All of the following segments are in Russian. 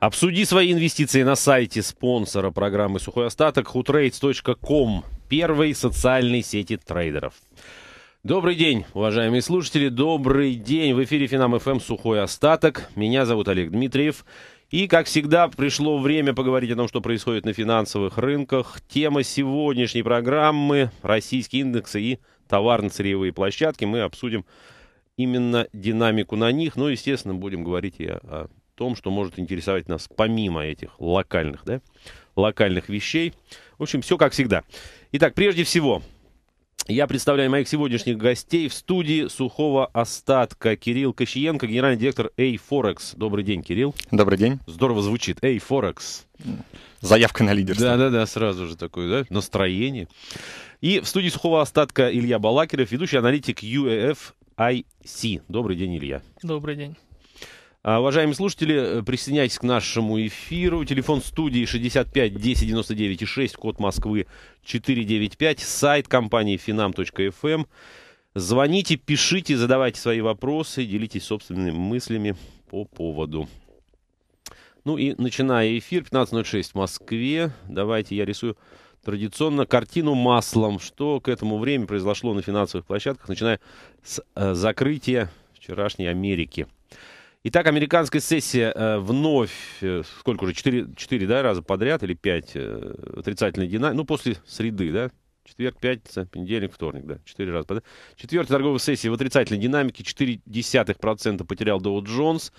Обсуди свои инвестиции на сайте спонсора программы «Сухой остаток» hutrades.com, первой социальной сети трейдеров. Добрый день, уважаемые слушатели, добрый день. В эфире Финам ФМ «Сухой остаток». Меня зовут Олег Дмитриев. И, как всегда, пришло время поговорить о том, что происходит на финансовых рынках. Тема сегодняшней программы – российские индексы и товарно-сырьевые площадки. Мы обсудим именно динамику на них. Ну, естественно, будем говорить и о том, что может интересовать нас помимо этих локальных, да, локальных вещей. В общем, все как всегда. Итак, прежде всего, я представляю моих сегодняшних гостей в студии сухого остатка. Кирилл Кощиенко, генеральный директор A-Forex. Добрый день, Кирилл. Добрый день. Здорово звучит. A-Forex. Заявка на лидерство. Да-да-да, сразу же такое, да? Настроение. И в студии сухого остатка Илья Балакирев, ведущий аналитик UEF э Добрый день, Илья. Добрый день. А, уважаемые слушатели, э, присоединяйтесь к нашему эфиру. Телефон студии 65 10 99 и 6, код Москвы 495, сайт компании finam.fm. Эм. Звоните, пишите, задавайте свои вопросы, делитесь собственными мыслями по поводу. Ну и начиная эфир, 15.06 в Москве. Давайте я рисую традиционно картину маслом, что к этому времени произошло на финансовых площадках, начиная с э, закрытия вчерашней Америки – Итак, американская сессия э, вновь, э, сколько уже, 4, 4 да, раза подряд или 5 э, отрицательной динамики, ну, после среды, да, четверг, пятница, понедельник, вторник, да, 4 раза подряд. Четвертая торговая сессия в отрицательной динамике, 0,4% потерял Dow Jones,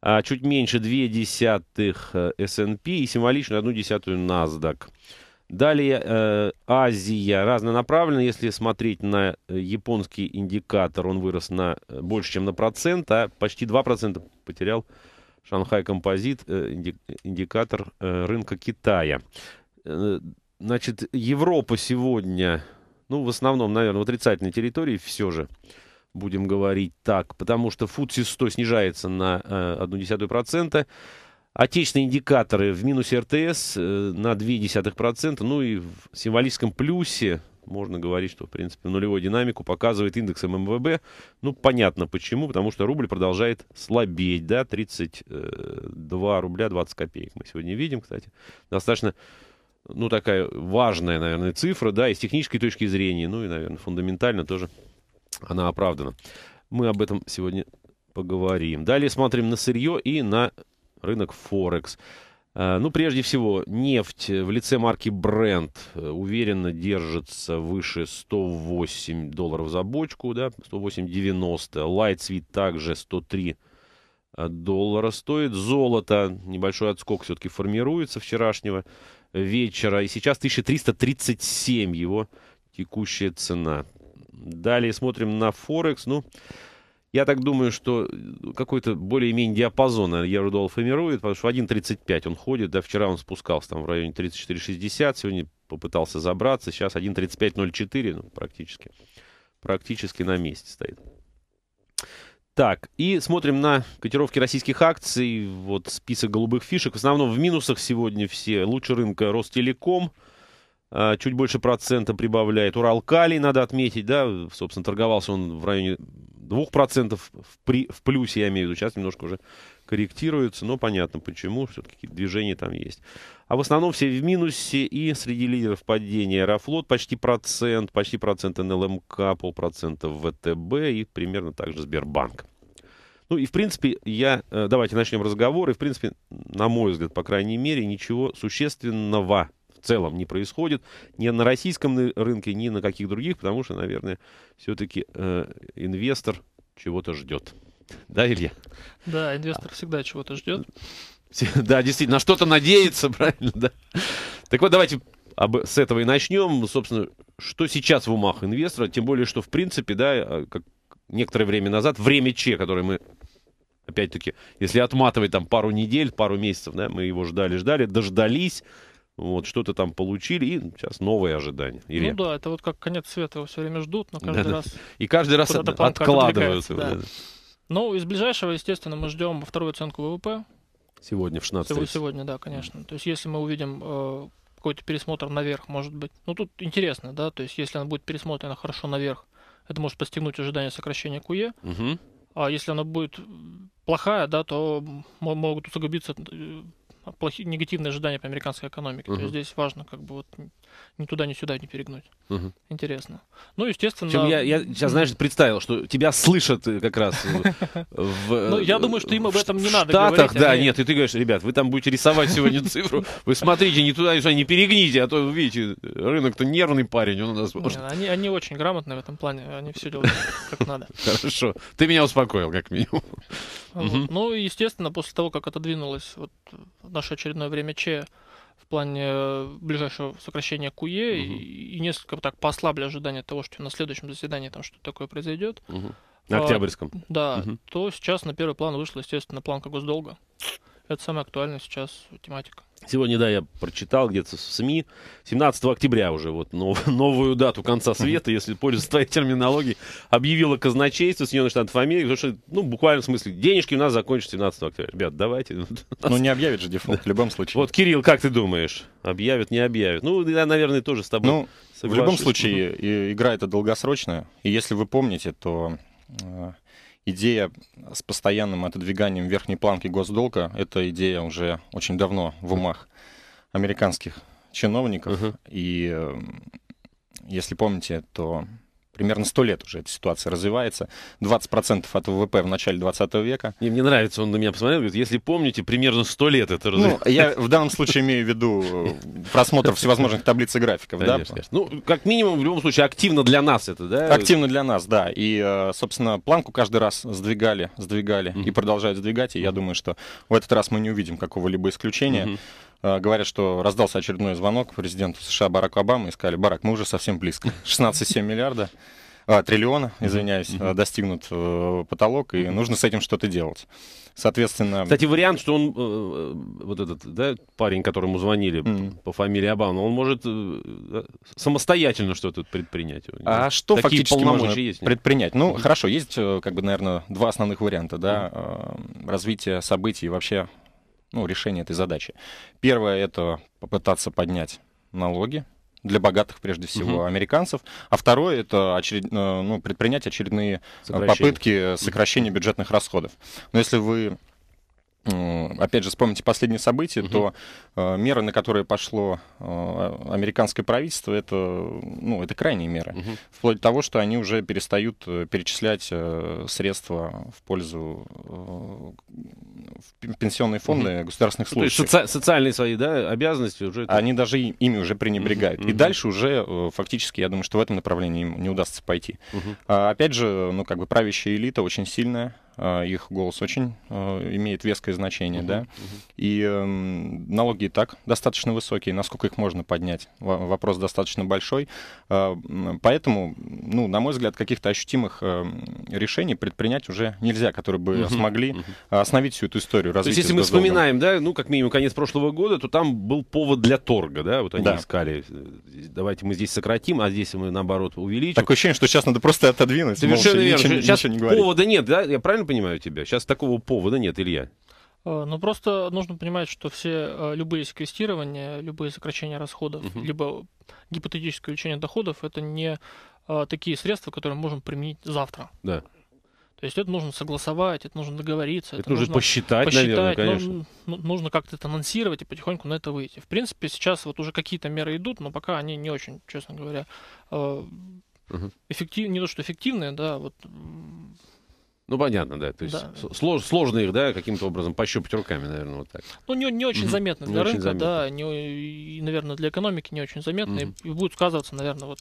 а чуть меньше 0,2 S&P и символично 0,1 NASDAQ. Далее э, Азия разнонаправленно. Если смотреть на э, японский индикатор, он вырос на э, больше, чем на процент, а почти 2% потерял Шанхай Композит, индикатор рынка Китая. значит, Европа сегодня, ну, в основном, наверное, в отрицательной территории все же, будем говорить так, потому что FTSE 100 снижается на э, 0,1%. Отечественные индикаторы в минусе РТС э, на 0,2%. Ну и в символическом плюсе можно говорить, что, в принципе, нулевую динамику показывает индекс ММВБ. Ну, понятно почему, потому что рубль продолжает слабеть, да, 32 э, рубля 20 копеек мы сегодня видим, кстати. Достаточно, ну, такая важная, наверное, цифра, да, и с технической точки зрения, ну и, наверное, фундаментально тоже она оправдана. Мы об этом сегодня поговорим. Далее смотрим на сырье и на рынок Форекс. Э, ну, прежде всего, нефть в лице марки Brent э, уверенно держится выше 108 долларов за бочку, да, 108.90. Лайтсвит также 103 э, доллара стоит. Золото, небольшой отскок все-таки формируется вчерашнего вечера. И сейчас 1337 его текущая цена. Далее смотрим на Форекс. Ну, я так думаю, что э, какой-то более-менее диапазон Евродолл э, формирует, потому что в 1.35 он ходит, да, вчера он спускался там в районе 34.60, сегодня попытался забраться, сейчас 1.35.04, ну, практически, практически на месте стоит. Так, и смотрим на котировки российских акций, вот список голубых фишек, в основном в минусах сегодня все, лучше рынка Ростелеком, э, чуть больше процента прибавляет. Уралкалий, надо отметить, да, собственно, торговался он в районе 2% в, при, в плюсе, я имею в виду. Сейчас немножко уже корректируется, но понятно почему, все-таки движение там есть. А в основном все в минусе и среди лидеров падения Аэрофлот почти процент, почти процент НЛМК, полпроцента ВТБ и примерно также Сбербанк. Ну и в принципе я, э, давайте начнем разговор, и в принципе, на мой взгляд, по крайней мере, ничего существенного в целом не происходит ни на российском рынке, ни на каких других, потому что, наверное, все-таки э, инвестор чего-то ждет. Да, Илья? Да, инвестор всегда чего-то ждет. Да, действительно, на что-то надеется, правильно, да. Так вот, давайте об, с этого и начнем. Собственно, что сейчас в умах инвестора, тем более, что, в принципе, да, а, как некоторое время назад, время Че, которое мы опять-таки, если отматывать там пару недель, пару месяцев, да, мы его ждали, ждали, дождались вот, что-то там получили, и сейчас новые ожидания. Или... Ну да, это вот как конец света, его все время ждут, но каждый да, раз... И каждый раз откладываются. Да. Да. Ну, из ближайшего, естественно, мы ждем вторую оценку ВВП. Сегодня в 16 Сегодня, сегодня да, конечно. То есть если мы увидим э, какой-то пересмотр наверх, может быть. Ну, тут интересно, да, то есть если она будет пересмотрена хорошо наверх, это может постигнуть ожидание сокращения КУЕ. Угу. E. А если она будет плохая, да, то могут усугубиться э, плохие негативные ожидания по американской экономике. Uh-huh. То есть здесь важно как бы вот ни туда, ни сюда не перегнуть. Угу. Интересно. Ну, естественно... Чем я, я сейчас, знаешь, представил, что тебя слышат э, как раз э, в... Э, ну, я думаю, что им об этом не надо говорить. В Штатах, да, нет, и ты говоришь, ребят, вы там будете рисовать сегодня цифру, вы смотрите, не туда, ни сюда, не перегните, а то, видите, рынок-то нервный парень, он у нас... Они очень грамотны в этом плане, они все делают как надо. Хорошо, ты меня успокоил, как минимум. Ну, естественно, после того, как отодвинулось вот наше очередное время Че, плане э, ближайшего сокращения КУЕ угу. и, и несколько так послабли ожидания того, что на следующем заседании там что-то такое произойдет. Угу. На Октябрьском. А, да, угу. то сейчас на первый план вышел, естественно, планка госдолга. Это самая актуальная сейчас тематика. Сегодня, да, я прочитал где-то в СМИ, 17 октября уже, вот нов, новую дату конца света, если пользоваться твоей терминологией, объявила казначейство Соединенных Штатов Америки, потому что, ну, буквально в смысле, денежки у нас закончатся 17 октября. Ребят, давайте. Ну, не объявит же дефолт в любом случае. Вот, Кирилл, как ты думаешь? объявит, не объявит? Ну, я, наверное, тоже с тобой Ну, соглашусь. в любом случае, игра это долгосрочная, и если вы помните, то э, идея с постоянным отодвиганием верхней планки госдолга, эта идея уже очень давно в умах американских чиновников. Uh-huh. И э, если помните, то примерно 100 лет уже эта ситуация развивается. 20% от ВВП в начале 20 века. И мне нравится, он на меня посмотрел, говорит, если помните, примерно 100 лет это ну, развивается. Ну, я в данном случае имею в виду э, просмотр всевозможных таблиц и графиков. Конечно, да? конечно. Ну, как минимум, в любом случае, активно для нас это, да? Активно для нас, да. И, э, собственно, планку каждый раз сдвигали, сдвигали mm-hmm. и продолжают сдвигать. И я думаю, что в этот раз мы не увидим какого-либо исключения. Mm-hmm. Э, говорят, что раздался очередной звонок президенту США Бараку Обаму и сказали, Барак, мы уже совсем близко. 16,7 миллиарда, а, триллиона, извиняюсь, mm-hmm. достигнут э, потолок, и нужно с этим что-то делать. Соответственно... Кстати, вариант, что он, э, вот этот да, парень, которому звонили mm-hmm. по, фамилии Обама, он может э, самостоятельно что-то предпринять. А что Такие фактически можно есть, предпринять? Ну, mm-hmm. хорошо, есть, как бы, наверное, два основных варианта, да, mm-hmm. развитие событий вообще ну, решение этой задачи. Первое — это попытаться поднять налоги для богатых, прежде всего, угу. американцев. А второе — это очеред... Э, ну, предпринять очередные э, попытки э, сокращения бюджетных расходов. Но если вы Э, опять же, вспомните последние события, угу. то э, меры, на которые пошло э, американское правительство, это, ну, это крайние меры. Угу. Вплоть до того, что они уже перестают э, перечислять э, средства в пользу э, пенсионные фонды угу. государственных служб. Ну, то есть соци- социальные свои да, обязанности уже... Это... Они даже ими уже пренебрегают. Угу. И угу. дальше уже э, фактически, я думаю, что в этом направлении им не удастся пойти. Угу. А, опять же, ну, как бы правящая элита очень сильная, Э, их голос очень э, имеет веское значение, uh-huh, да. Uh-huh. И э, налоги и так достаточно высокие. Насколько их можно поднять? Вопрос достаточно большой. Э, поэтому, ну, на мой взгляд, каких-то ощутимых решений предпринять уже нельзя, которые бы uh-huh, смогли остановить всю эту историю. То есть, если мы вспоминаем, да, ну, как минимум, конец прошлого года, то там был повод для торга, да, вот они да. искали. Давайте мы здесь сократим, а здесь мы, наоборот, увеличим. Такое ощущение, что сейчас надо просто отодвинуть. Совершенно верно. Ничем, сейчас ничего не повода нет, да, я правильно правильно понимаю тебя? Сейчас такого повода нет, Илья. Э, ну, просто нужно понимать, что все э, любые секвестирования, любые сокращения расходов, угу. либо гипотетическое увеличение доходов, это не а, такие средства, которые мы можем применить завтра. Да. То есть это нужно согласовать, это нужно договориться. Это, это нужно, посчитать, посчитать, наверное, ну, конечно. Нужно, ну, нужно как-то это анонсировать и потихоньку на это выйти. В принципе, сейчас вот уже какие-то меры идут, но пока они не очень, честно говоря, угу. эффективные, не то что эффективные, да, вот ну, понятно, да. То есть да. Слож, сложно их, да, каким-то образом пощупать руками, наверное, вот так. Ну, не, не очень заметно для не рынка, заметно. да, не, и, наверное, для экономики не очень заметно. Mm-hmm. И, и будет сказываться, наверное, вот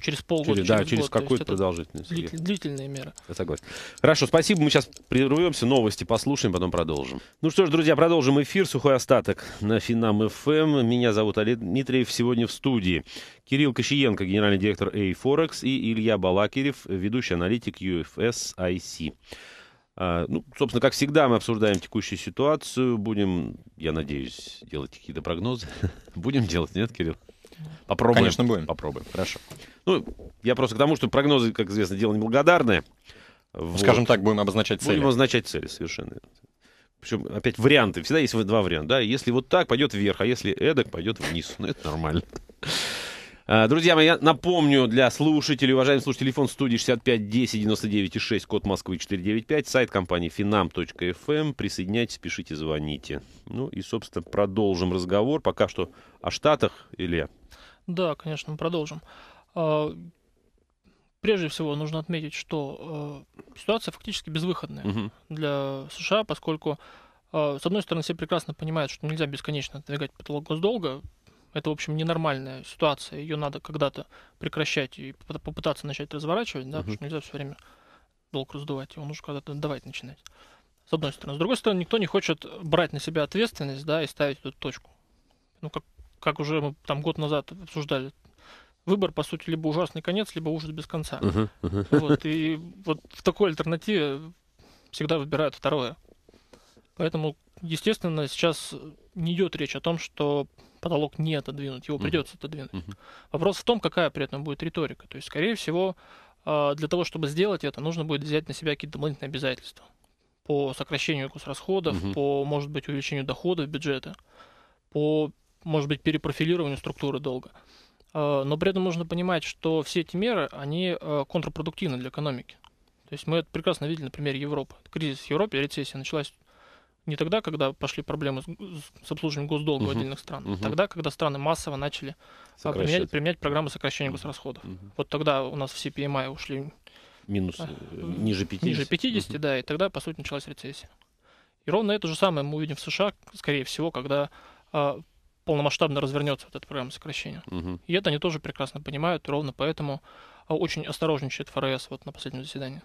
Через полгода. Через, да, через какую-то продолжительность. Дли- длительные меры. Я согласен. Хорошо, спасибо. Мы сейчас прервемся, новости послушаем, потом продолжим. Ну что ж, друзья, продолжим эфир. Сухой остаток на Финам ФМ. Меня зовут Олег Дмитриев. Сегодня в студии Кирилл Кощиенко, генеральный директор A-Forex, и Илья Балакирев, ведущий аналитик UFSIC. А, ну, собственно, как всегда, мы обсуждаем текущую ситуацию. Будем, я надеюсь, делать какие-то прогнозы. Будем делать, нет, Кирилл? Попробуем. Конечно, будем. Попробуем. Хорошо. Ну, я просто к тому, что прогнозы, как известно, дело неблагодарное. Вот. Скажем так, будем обозначать цели. Будем обозначать цели, совершенно. Причем, опять, варианты. Всегда есть два варианта. Да? Если вот так, пойдет вверх, а если эдак, пойдет вниз. Ну, это нормально. А, друзья мои, я напомню для слушателей, уважаемые слушатели, телефон студии 65 10 99 6, код Москвы 495, сайт компании finam.fm. Эм. Присоединяйтесь, пишите, звоните. Ну и, собственно, продолжим разговор пока что о Штатах, или. Да, конечно, продолжим. А, прежде всего нужно отметить, что э, ситуация фактически безвыходная угу. для США, поскольку, э, с одной стороны, все прекрасно понимают, что нельзя бесконечно отодвигать потолок госдолга, это, в общем, ненормальная ситуация, ее надо когда-то прекращать и попытаться начать разворачивать, да, угу. потому что нельзя все время долг раздувать, его нужно когда-то давать начинать. С одной стороны. С другой стороны, никто не хочет брать на себя ответственность, да, и ставить эту точку. Ну, как, как уже мы там год назад обсуждали выбор, по сути, либо ужасный конец, либо ужас без конца. Uh-huh, uh-huh. Вот, и вот в такой альтернативе всегда выбирают второе. Поэтому, естественно, сейчас не идет речь о том, что потолок не отодвинуть, его придется uh-huh. отодвинуть. Uh-huh. Вопрос в том, какая при этом будет риторика. То есть, скорее всего, а, для того, чтобы сделать это, нужно будет взять на себя какие-то дополнительные обязательства по сокращению госрасходов, uh-huh. по, может быть, увеличению доходов бюджета, по, может быть, перепрофилированию структуры долга. Э, но при этом нужно понимать, что все эти меры, они э, контрпродуктивны для экономики. То есть мы это прекрасно видели на примере Европы. Кризис в Европе, рецессия началась не тогда, когда пошли проблемы с, с обслуживанием госдолга uh в отдельных странах, uh-huh. тогда, когда страны массово начали а, применять, применять программы сокращения госрасходов. uh Вот тогда у нас все PMI ушли минус а, э, ниже 50. Ниже 50, uh да, и тогда, по сути, началась рецессия. И ровно это же самое мы увидим в США, скорее всего, когда а, полномасштабно развернется вот эта программа сокращения. Угу. И это они тоже прекрасно понимают, ровно поэтому а, очень осторожничает ФРС вот на последнем заседании.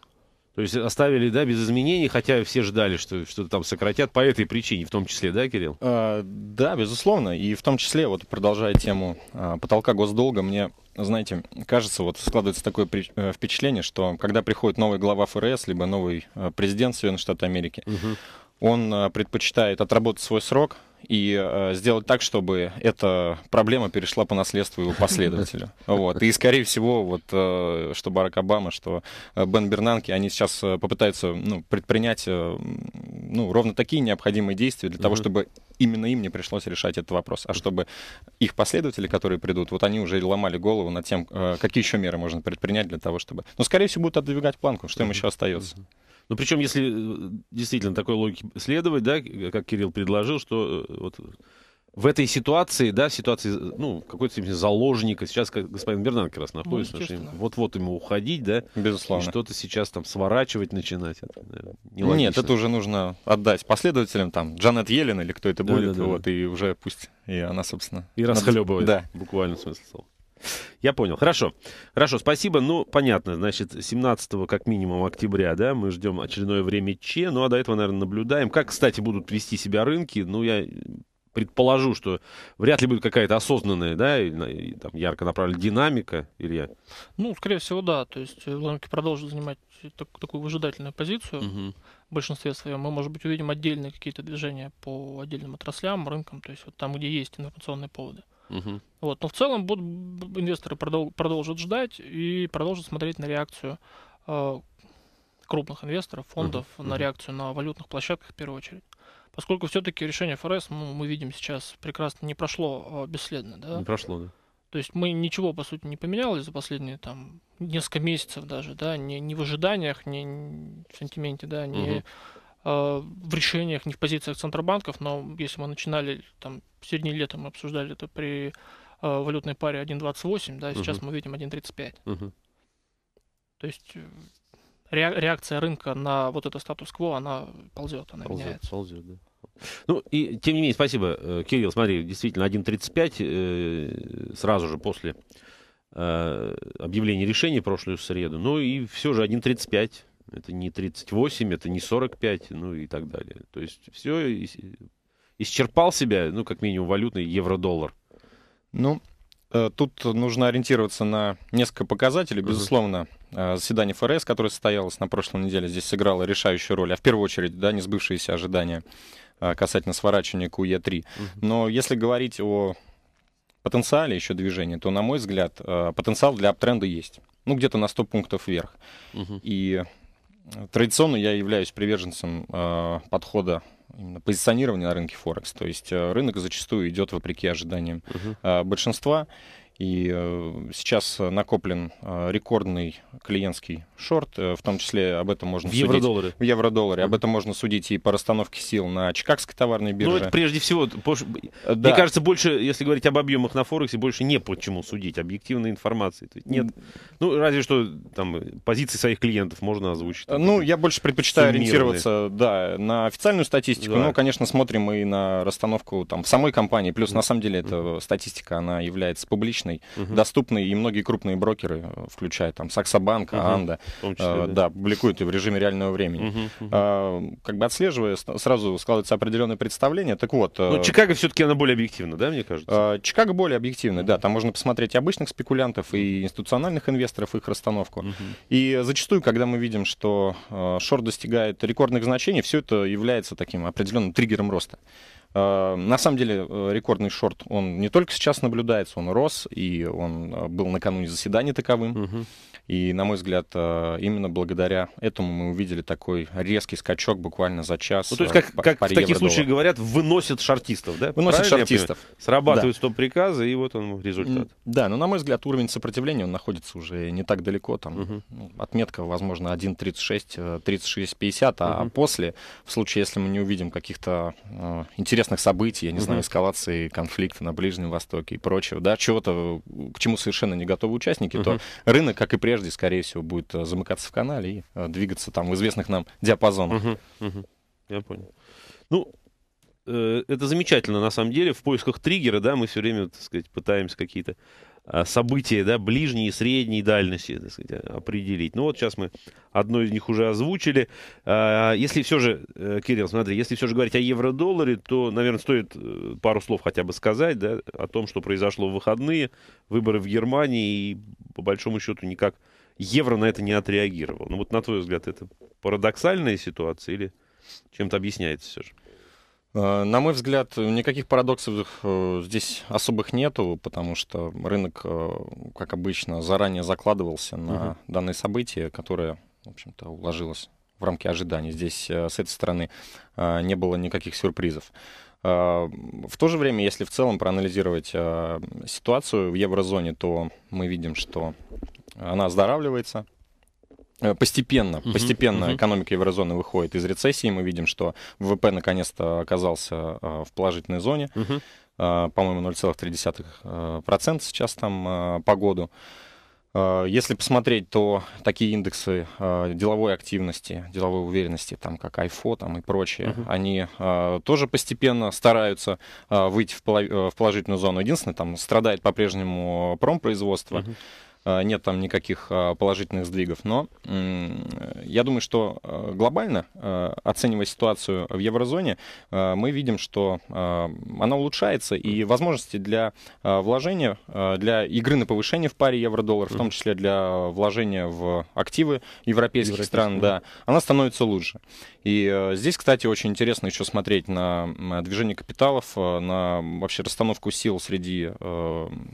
То есть оставили, да, без изменений, хотя все ждали, что что-то там сократят по этой причине, в том числе, да, Кирилл? А, да, безусловно. И в том числе, вот продолжая тему а, потолка госдолга, мне, знаете, кажется, вот складывается такое при, а, впечатление, что когда приходит новый глава ФРС, либо новый а, президент Соединенных Штатов Америки, угу. он а, предпочитает отработать свой срок, и э, сделать так, чтобы эта проблема перешла по наследству его последователю. Вот. И, скорее всего, вот, э, что Барак Обама, что э, Бен Бернанки, они сейчас э, попытаются ну, предпринять э, ну, ровно такие необходимые действия для того, чтобы именно им не пришлось решать этот вопрос, а чтобы их последователи, которые придут, вот они уже ломали голову над тем, э, какие еще меры можно предпринять для того, чтобы... Но, ну, скорее всего, будут отдвигать планку, что им еще остается. Ну, причем, если э, действительно такой логике следовать, да, как Кирилл предложил, что э, вот в этой ситуации, да, ситуации, ну, какой-то степени заложника, сейчас как господин Бернан раз ну, находится, ну, вот-вот ему уходить, да, Безусловно. и что-то сейчас там сворачивать начинать. Это, наверное, Нет, это уже нужно отдать последователям, там, Джанет Елен или кто это будет, да, да, да. вот, и уже пусть и она, собственно... И расхлебывает, да. буквально смысл слова. Я понял. Хорошо. Хорошо, спасибо. Ну, понятно, значит, 17 как минимум октября, да, мы ждем очередное время Че, ну а до этого, наверное, наблюдаем. Как, кстати, будут вести себя рынки? Ну, я предположу, что вряд ли будет какая-то осознанная, да, и, и, там, ярко направленная динамика, Илья? Ну, скорее всего, да. То есть э, рынки продолжат занимать так, такую выжидательную позицию. Угу. В большинстве своем мы, может быть, увидим отдельные какие-то движения по отдельным отраслям, рынкам, то есть вот там, где есть информационные поводы. Угу. Вот. Но в целом будут, инвесторы продол- продолжат ждать и продолжат смотреть на реакцию э, крупных инвесторов, фондов, угу. на реакцию на валютных площадках в первую очередь. Поскольку все-таки решение ФРС, ну, мы видим сейчас прекрасно, не прошло э, бесследно. Да? Не прошло, да. То есть мы ничего, по сути, не поменяли за последние там несколько месяцев даже, да, не, не в ожиданиях, не, в сентименте, да, не угу. А, в решениях, не в позициях центробанков, но если мы начинали там в середине лета, мы обсуждали это при а, валютной паре 1.28, да, сейчас угу. мы видим 1.35. Угу. То есть э, реакция рынка на вот это статус-кво, она ползет, она ползет, меняется. Ползет, да. Ну, и тем не менее, спасибо, э, Кирилл. Смотри, действительно, 1.35 э, сразу же после э, объявления решения прошлую среду. Ну и все же 1.35 это не 38, это не 45, ну и так далее. То есть все исчерпал себя, ну, как минимум, валютный евро-доллар. Ну, э, тут нужно ориентироваться на несколько показателей. Безусловно, э, заседание ФРС, которое состоялось на прошлой неделе, здесь сыграло решающую роль, а в первую очередь, да, не сбывшиеся ожидания э, касательно сворачивания QE3. Но если говорить о потенциале еще движения, то, на мой взгляд, потенциал для аптренда есть. Ну, где-то на 100 пунктов вверх. И традиционно я являюсь приверженцем э, подхода именно позиционирования на рынке Форекс. То есть э, рынок зачастую идет вопреки ожиданиям угу. большинства. И э, сейчас накоплен э, рекордный клиентский шорт, э, в том числе об этом можно в судить. евро-долларе. В евро-долларе. Об этом можно судить и по расстановке сил на Чикагской товарной ну, бирже. Ну, это прежде всего, да. мне кажется, больше, если говорить об объемах на Форексе, больше не по чему судить, объективной информации. Нет, ну, разве что там позиции своих клиентов можно озвучить. Там, ну, я больше предпочитаю ориентироваться, да, на официальную статистику, да. но, ну, конечно, смотрим и на расстановку там в самой компании. Плюс, на самом деле, эта статистика, она является публичной рыночный, угу. доступный, и многие крупные брокеры, э, включая там Саксобанк, угу. Аанда, э, числе, э, да. да, публикуют и в режиме реального времени. Угу, угу. Э, как бы отслеживая, сразу складывается определенное представление. Так вот... Э, ну, Чикаго все-таки она более объективна, да, мне кажется? Э, Чикаго более объективна, да. Там можно посмотреть и обычных спекулянтов, и институциональных инвесторов, их расстановку. Угу. И зачастую, когда мы видим, что э, шорт достигает рекордных значений, все это является таким определенным триггером роста. Э, на самом деле э, рекордный шорт, он не только сейчас наблюдается, он рос, и он э, был накануне заседания таковым. Угу. И, на мой взгляд, именно благодаря этому мы увидели такой резкий скачок буквально за час. Ну, то есть, как, как в таких случаях говорят, выносят шартистов, да? Выносят шартистов. Срабатывают да. стоп-приказы, и вот он результат. Да, но, на мой взгляд, уровень сопротивления, он находится уже не так далеко. Там угу. Ну, отметка, возможно, 1.36, 36.50, а угу. после, в случае, если мы не увидим каких-то интересных интересных событий, я не знаю, эскалации конфликта на Ближнем Востоке и прочего, да, чего-то, э, к чему совершенно не готовы участники, то рынок, как и прежде, скорее всего, будет э, замыкаться в канале и э, двигаться там в известных нам диапазонах. Я понял. Ну, это замечательно, на самом деле, в поисках триггера, да, мы все время, так сказать, пытаемся какие-то Э, события, да, ближней, средней дальности, так сказать, определить. Ну вот сейчас мы одно из них уже озвучили. Э, если все же, э, Кирилл, смотри, если все же говорить о евро-долларе, то, наверное, стоит пару слов хотя бы сказать, да, о том, что произошло в выходные, выборы в Германии, и по большому счету никак евро на это не отреагировал. Ну вот на твой взгляд, это парадоксальная ситуация или чем-то объясняется все же? Э, на мой взгляд, никаких парадоксов э, здесь особых нету, потому что рынок, э, как обычно, заранее закладывался на угу. Uh -huh. данные события, которые, в общем-то, уложилось в рамки ожиданий. Здесь с этой стороны не было никаких сюрпризов. В то же время, если в целом проанализировать ситуацию в еврозоне, то мы видим, что она оздоравливается. Э, постепенно, uh-huh, постепенно uh-huh. экономика еврозоны выходит из рецессии. Мы видим, что ВВП наконец-то оказался э, в положительной зоне. Uh-huh. По-моему, 0,3% сейчас там по году. Если посмотреть, то такие индексы деловой активности, деловой уверенности, там как IFO там и прочее, uh-huh. они тоже постепенно стараются выйти в положительную зону. Единственное, там страдает по-прежнему промпроизводство. Uh-huh. Э, нет там никаких а, положительных сдвигов. Но э, я думаю, что э, глобально, оценивая ситуацию в еврозоне, мы видим, что а, она улучшается, и возможности для а, вложения, для игры на повышение в паре евро-доллар, в том числе для вложения в активы европейских, стран, да, она становится лучше. И здесь, кстати, очень интересно еще смотреть на движение капиталов, на вообще расстановку сил среди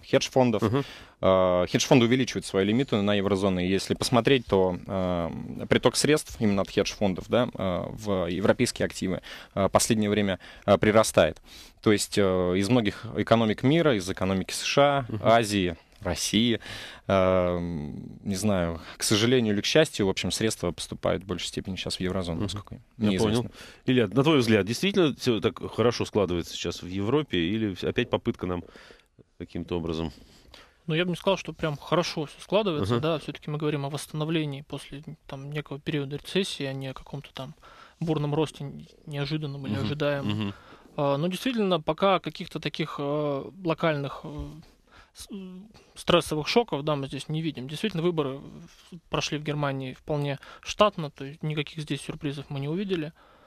хедж-фондов. Угу. Хедж-фонды увеличивают свои лимиты на еврозону. И если посмотреть, то э, приток средств именно от хедж-фондов да, э, в европейские активы э, последнее время э, прирастает. То есть э, из многих экономик мира, из экономики США, uh-huh. Азии, России. Э, не знаю, к сожалению или к счастью, в общем, средства поступают в большей степени сейчас в еврозону, насколько я понял. Илья, на твой взгляд, действительно все так хорошо складывается сейчас в Европе или опять попытка нам каким-то образом ну, я бы не сказал, что прям хорошо все складывается, uh-huh. да, все-таки мы говорим о восстановлении после там некого периода рецессии, а не о каком-то там бурном росте неожиданном или uh-huh. ожидаемом. Uh-huh. Но действительно, пока каких-то таких э, локальных э, э, стрессовых шоков, да, мы здесь не видим. Действительно, выборы прошли в Германии вполне штатно, то есть никаких здесь сюрпризов мы не увидели. Uh,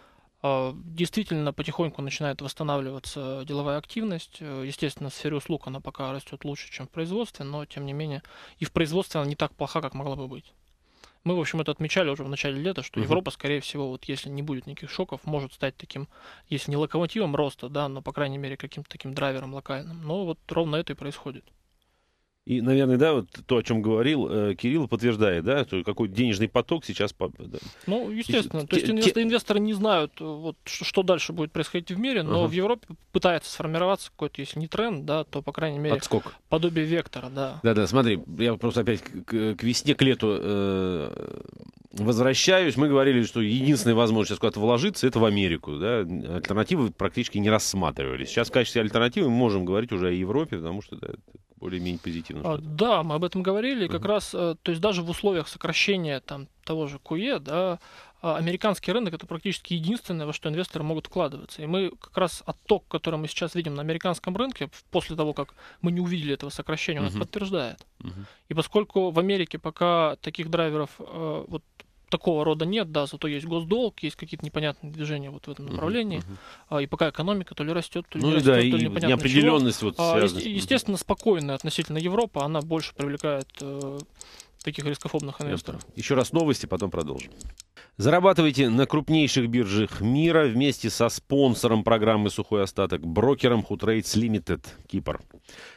а, действительно, потихоньку начинает восстанавливаться деловая активность. Э, естественно, в сфере услуг она пока растет лучше, чем в производстве, но, тем не менее, и в производстве она не так плоха, как могла бы быть. Мы, в общем, это отмечали уже в начале лета, что Европа, скорее всего, вот если не будет никаких шоков, может стать таким, если не локомотивом роста, да, но, по крайней мере, каким-то таким драйвером локальным. Но вот ровно это и происходит. И, наверное, да, вот то, о чем говорил э, Кирилл, подтверждает, да, что какой денежный поток сейчас... да. Ну, естественно. И, то есть те, инвесторы, те... инвесторы не знают, э, вот, что, что дальше будет происходить в мире, но uh-huh. в Европе пытается сформироваться какой-то, если не тренд, да, то, по крайней мере, Отскок. подобие вектора, да. Да-да, смотри, я просто опять к, к весне, к лету э, возвращаюсь. Мы говорили, что единственная возможность сейчас куда-то вложиться, это в Америку, да. Альтернативы практически не рассматривались. Сейчас в качестве альтернативы мы можем говорить уже о Европе, потому что да, более-менее позитивно. А, да, мы об этом говорили, как uh-huh. раз, э, то есть даже в условиях сокращения там, того же куе, да, а, американский рынок это практически единственное, во что инвесторы могут вкладываться. И мы как раз отток, который мы сейчас видим на американском рынке, после того, как мы не увидели этого сокращения, uh-huh. он uh-huh. подтверждает. Uh-huh. И поскольку в Америке пока таких драйверов э, вот такого рода нет, да, зато есть госдолг, есть какие-то непонятные движения вот в этом направлении. Uh-huh, А, и пока экономика то ли растет, то ли ну, не растет, то ли непонятно неопределенность чего. вот А, е- естественно, спокойная относительно Европы, она больше привлекает э, таких рискофобных инвесторов. Еще раз новости, потом продолжим. Зарабатывайте на крупнейших биржах мира вместе со спонсором программы «Сухой остаток» брокером Хутрейдс Лимитед, Кипр.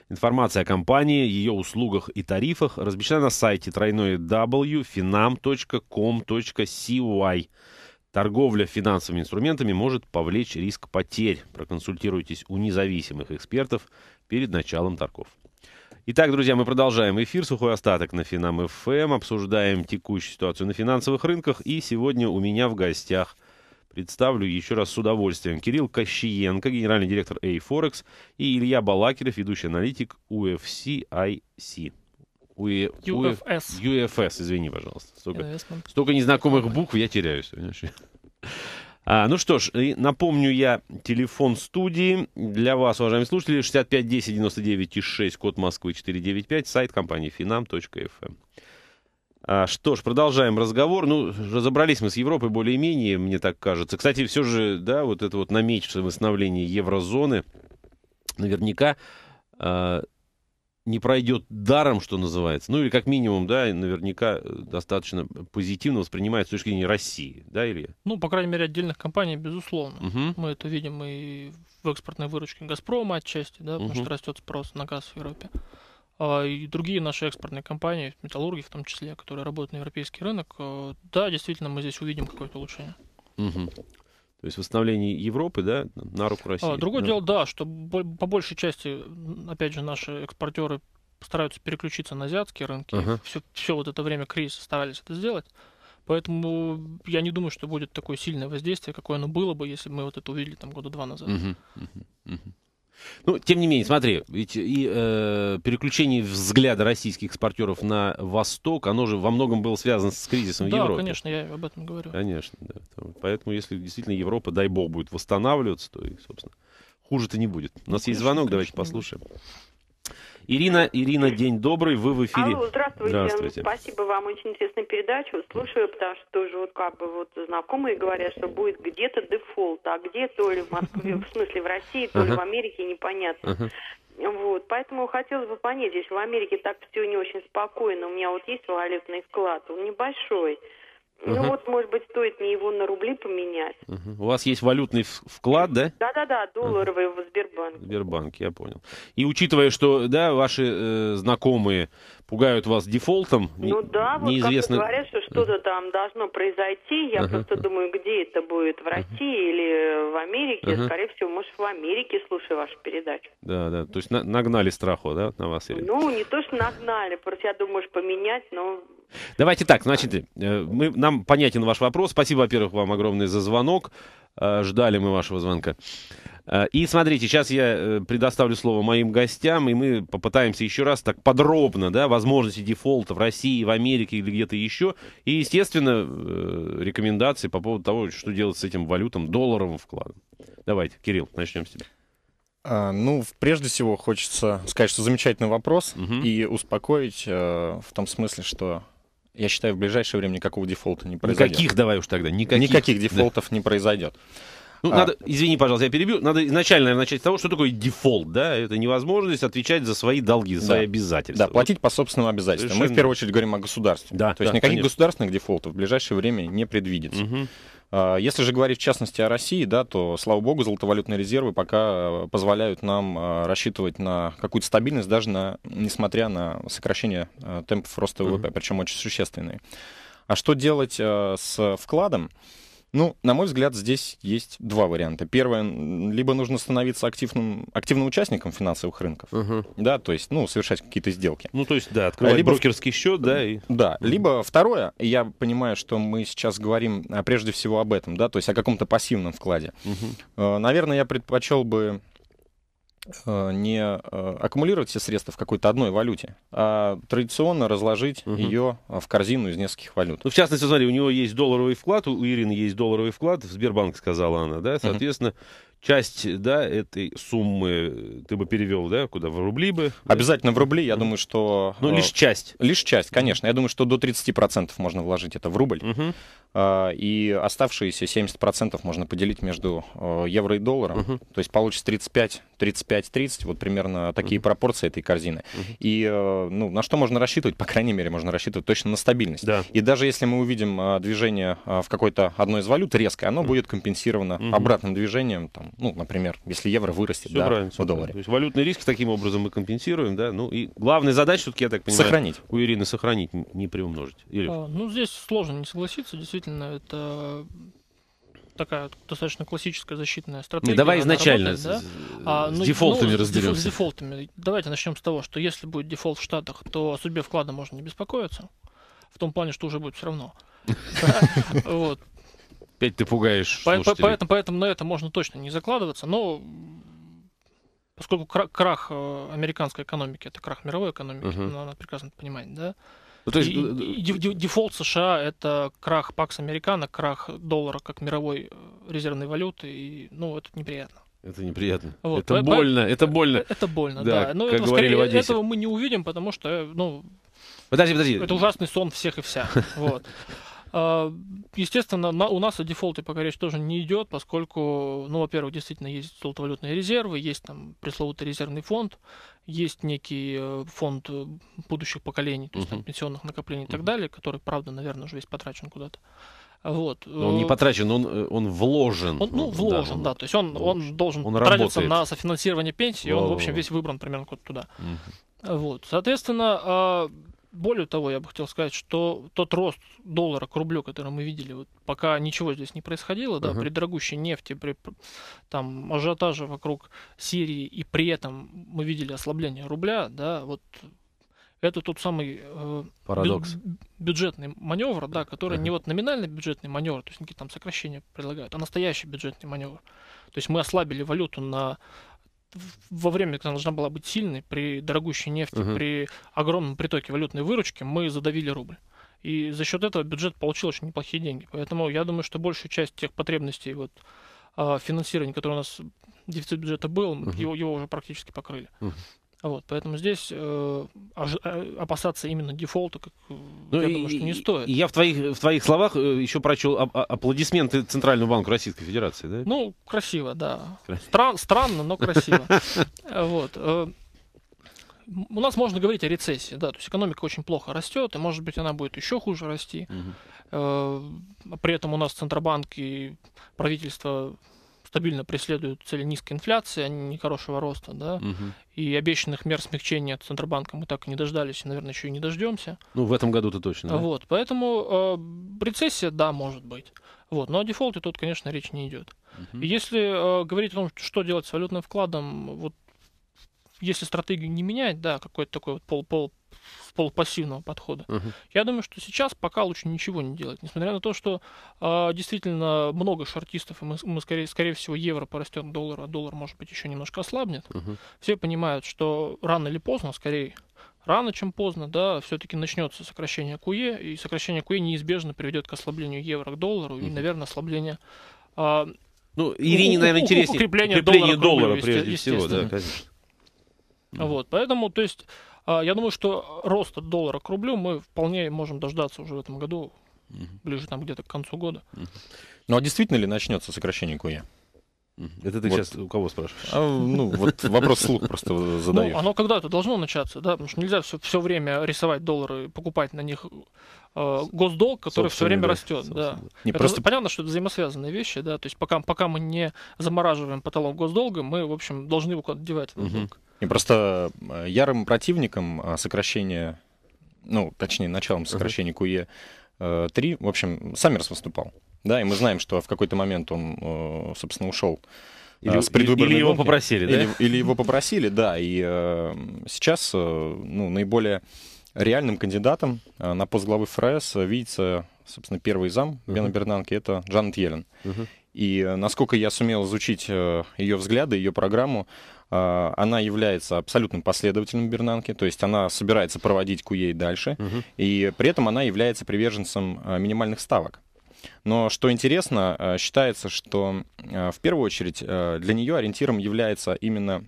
Информация о компании, ее услугах и тарифах размещена на сайте тройное www.finam.com.cy. Торговля финансовыми инструментами может повлечь риск потерь. Проконсультируйтесь у независимых экспертов перед началом торгов. Итак, друзья, мы продолжаем эфир «Сухой остаток» на Финам ФМ. Эм. Обсуждаем текущую ситуацию на финансовых рынках. И сегодня у меня в гостях, представлю еще раз с удовольствием, Кирилл Кощиенко, генеральный директор A-Forex, и Илья Балакирев, ведущий аналитик UFC УЕ... UFS. UFS, извини, пожалуйста. Столько, столько незнакомых букв, я теряюсь. А, ну что ж, напомню я телефон студии. Для вас, уважаемые слушатели, 65 10 99 и 6, код Москвы 495, сайт компании finam.fm. Эм. А, что ж, продолжаем разговор. Ну, разобрались мы с Европой более-менее, мне так кажется. Кстати, все же, да, вот это вот намеченное восстановление еврозоны, наверняка а, не пройдет даром, что называется, ну или как минимум, да, наверняка э, достаточно позитивно воспринимается с точки зрения России, да, Илья? Ну, по крайней мере, отдельных компаний, безусловно. Угу. Мы это видим и в экспортной выручке «Газпрома» отчасти, да, потому угу. что растет спрос на газ в Европе. А, и другие наши экспортные компании, металлурги в том числе, которые работают на европейский рынок, э, да, действительно, мы здесь увидим какое-то улучшение. Угу. То есть восстановление Европы, да, на руку России. А, другое да. дело, да, что по большей части, опять же, наши экспортеры стараются переключиться на азиатские рынки. Ага. Все, все вот это время кризиса старались это сделать. Поэтому я не думаю, что будет такое сильное воздействие, какое оно было бы, если бы мы вот это увидели там года два назад. Угу, угу, угу. Ну, тем не менее, смотри, ведь и э, переключение взгляда российских экспортеров на Восток, оно же во многом было связано с кризисом да, Европе. Да, конечно, я об этом говорю. Конечно, да. Поэтому, если действительно Европа, дай бог, будет восстанавливаться, то, и, собственно, хуже-то не будет. У нас конечно, есть звонок, конечно, давайте послушаем. Ирина, Ирина, день добрый, вы в эфире. Алло, здравствуйте. здравствуйте. Спасибо вам, очень интересную передачу, Слушаю, потому что тоже вот как бы вот знакомые говорят, что будет где-то дефолт, а где то ли в Москве, в смысле в России, то ли в Америке, непонятно. Вот, поэтому хотелось бы понять, если в Америке так все не очень спокойно, у меня вот есть валютный вклад, он небольшой, ну вот, может быть, стоит мне его на рубли поменять. У вас есть валютный вклад, да? Да-да-да, долларовый в Сбербанке. Сбербанк, я понял. И учитывая, что, да, ваши э, знакомые пугают вас дефолтом, ну, да, неизвестно... вот говорят, что что-то там должно произойти. Я ага, просто думаю, где это будет, в России ага. или в Америке. Ага. Скорее всего, может, в Америке, слушаю вашу передачу. Да, да, то есть на нагнали страху, да, на вас? Или... Ну, не то, что нагнали, просто я думаю, что поменять, но... Давайте так, значит, э, мы, нам понятен ваш вопрос. Спасибо, во-первых, вам огромное за звонок. Э, ждали мы вашего звонка. Э, и смотрите, сейчас я э, предоставлю слово моим гостям, и мы попытаемся еще раз так подробно, да, возможности дефолта в России, в Америке или где-то еще. И, естественно, э, рекомендации по поводу того, что делать с этим валютом, долларовым вкладом. Давайте, Кирилл, начнем с тебя. А, ну, прежде всего, хочется сказать, что замечательный вопрос угу. и успокоить э, в том смысле, что я считаю, в ближайшее время никакого дефолта не произойдет. Никаких давай уж тогда, никаких. Никаких дефолтов да. не произойдет. Ну, а. надо, извини, пожалуйста, я перебью. Надо изначально наверное, начать с того, что такое дефолт, да? Это невозможность отвечать за свои долги, за да. свои обязательства. Да, платить по собственным обязательствам. Совершенно... Мы в первую очередь говорим о государстве. Да, То да, есть никаких конечно. государственных дефолтов в ближайшее время не предвидится. Угу. Если же говорить в частности о России, да, то, слава богу, золотовалютные резервы пока а, позволяют нам а, рассчитывать на какую-то стабильность, даже на, несмотря на сокращение темпов роста ВВП, угу. причем очень существенные. А что делать с вкладом? Ну, на мой взгляд, здесь есть два варианта. Первое, либо нужно становиться активным, активным участником финансовых рынков, угу. да, то есть, ну, совершать какие-то сделки. Ну, то есть, да, открывать либо, брокерский счет, да, и... Да, либо второе, я понимаю, что мы сейчас говорим а, прежде всего об этом, да, то есть о каком-то пассивном вкладе. Угу. Наверное, я предпочел бы Э, не э, аккумулировать все средства в какой-то одной валюте, а традиционно разложить угу. ее в корзину из нескольких валют. Ну, в частности, смотри, у него есть долларовый вклад, у Ирины есть долларовый вклад, в Сбербанк сказала она, да, соответственно, угу часть, да, этой суммы э, ты бы перевел, да, куда, в рубли бы? Обязательно в рубли, я думаю, что... Ну, э, лишь часть. Лишь часть, конечно. Я думаю, что до 30% можно вложить это в рубль. Угу. И оставшиеся 70% можно поделить между э, евро и долларом. Угу. То есть получится 35, 35, 30, вот примерно такие угу. пропорции этой корзины. Угу. И, ну, на что можно рассчитывать? По крайней мере, можно рассчитывать точно на стабильность. Да. И даже если мы увидим движение в какой-то одной из валют резкое, оно угу. будет компенсировано угу. обратным движением, там, ну, например, если евро вырастет да, в долларе. То есть валютный риск таким образом мы компенсируем, да? Ну и главная задача все-таки, я так понимаю, сохранить. у Ирины сохранить, не приумножить. Или... А, ну, здесь сложно не согласиться, действительно, это такая достаточно классическая защитная стратегия. Не, ну, давай изначально работает, а, с, ну, да? а, ну, с дефолтами ну, разберемся. С дефолтами. Давайте начнем с того, что если будет дефолт в Штатах, то о судьбе вклада можно не беспокоиться. В том плане, что уже будет все равно. Вот. Опять ты пугаешь по- по- поэтому, поэтому на это можно точно не закладываться. Но поскольку крах э, американской экономики это крах мировой экономики, uh-huh. надо прекрасно это понимать, да. Ну, то есть... и, э, и, э, дефолт США это крах Пакс Американо, крах доллара как мировой резервной валюты, и ну это неприятно. Это неприятно. Вот. Это больно, это больно. Это больно, да. да. Но как этого, говорили скорее, в Одессе. этого мы не увидим, потому что, ну. Подожди, подожди. Это ужасный сон всех и вся. Вот. А, естественно, на, у нас о дефолте пока речь тоже не идет, поскольку, ну, во-первых, действительно есть золотовалютные резервы, есть там пресловутый резервный фонд, есть некий э, фонд э, будущих поколений, то есть там, пенсионных накоплений и так далее, который, правда, наверное, уже весь потрачен куда-то. Вот. Но он не э, потрачен, он, он вложен. Он, ну, вложен, да, он, да. То есть он, он должен он тратиться на софинансирование пенсии, и он, в общем, весь выбран примерно куда то туда. Угу. Вот. Соответственно, а, более того, я бы хотел сказать, что тот рост доллара к рублю, который мы видели, вот пока ничего здесь не происходило, да, uh-huh. при дорогущей нефти, при там ажиотаже вокруг Сирии, и при этом мы видели ослабление рубля, да, вот это тот самый э, парадокс бю- бюджетный маневр, да, который uh-huh. не вот номинальный бюджетный маневр, то есть какие там сокращения предлагают, а настоящий бюджетный маневр. То есть мы ослабили валюту на во время, когда должна была быть сильной, при дорогущей нефти, угу. при огромном притоке валютной выручки, мы задавили рубль. И за счет этого бюджет получил очень неплохие деньги. Поэтому я думаю, что большую часть тех потребностей вот, а, финансирования, которые у нас дефицит бюджета был, угу. его, его уже практически покрыли. Угу. Вот, поэтому здесь э, э, опасаться именно дефолта, как, э, ну, я и, думаю, что не стоит. И я в твоих, в твоих словах э, еще прочел а аплодисменты Центральному банку Российской Федерации, да? Ну, красиво, да. Стран, странно, но красиво. Вот. У нас можно говорить о рецессии, да, то есть экономика очень плохо растет, и, может быть, она будет еще хуже расти. При этом у нас Центробанк и правительство стабильно преследуют цели низкой инфляции, а не хорошего роста, да, угу. и обещанных мер смягчения от Центробанка мы так и не дождались, и, наверное, еще и не дождемся. Ну, в этом году-то точно. Да? Вот, поэтому э, рецессия, да, может быть. Вот, но о дефолте тут, конечно, речь не идет. Угу. Если э, говорить о том, что делать с валютным вкладом, вот если стратегию не менять, да, какой-то такой вот пол-пол в полупассивного подхода. Угу. Я думаю, что сейчас пока лучше ничего не делать, несмотря на то, что э, действительно много шортистов, и мы, мы скорее, скорее всего евро порастет доллар, а доллар может быть еще немножко ослабнет. Угу. Все понимают, что рано или поздно, скорее рано, чем поздно, да, все-таки начнется сокращение КУЕ, и сокращение КУЕ неизбежно приведет к ослаблению евро к доллару угу. и, наверное, ослабление э, ну, Ирине, наверное, интереснее укрепление, укрепление доллара, доллара прежде всего, да, конечно. Вот, поэтому, то есть, а, я думаю, что рост от доллара к рублю мы вполне можем дождаться уже в этом году, угу. ближе там где-то к концу года. Угу. Ну а действительно ли начнется сокращение КУЕ? Это ты вот. сейчас у кого спрашиваешь? А, ну, вот вопрос слух просто задаю. Ну, оно когда-то должно начаться, да, потому что нельзя все, все время рисовать доллары, покупать на них э, госдолг, который Собственно, все время да. растет. Да. Не, это просто... Понятно, что это взаимосвязанные вещи, да, то есть пока, пока мы не замораживаем потолок госдолга, мы, в общем, должны его куда-то девать, этот угу. долг. И просто э, ярым противником а, сокращения, ну, точнее, началом сокращения uh-huh. КУЕ-3, э, в общем, Саммерс выступал. Да, и мы знаем, что в какой-то момент он, э, собственно, ушел или, а, с предвыборной или его гонки. попросили, да? Или, или его попросили, да. И сейчас ну, наиболее реальным кандидатом на пост главы ФРС видится, собственно, первый зам uh-huh. Бена Бернанки, это Джанет Йеллен. Uh-huh. И насколько я сумел изучить ее взгляды, ее программу, а, она является абсолютным последователем Бернанки, то есть она собирается проводить QE дальше, угу. и при этом она является приверженцем а, минимальных ставок. Но что интересно, а, считается, что в первую очередь для нее ориентиром является именно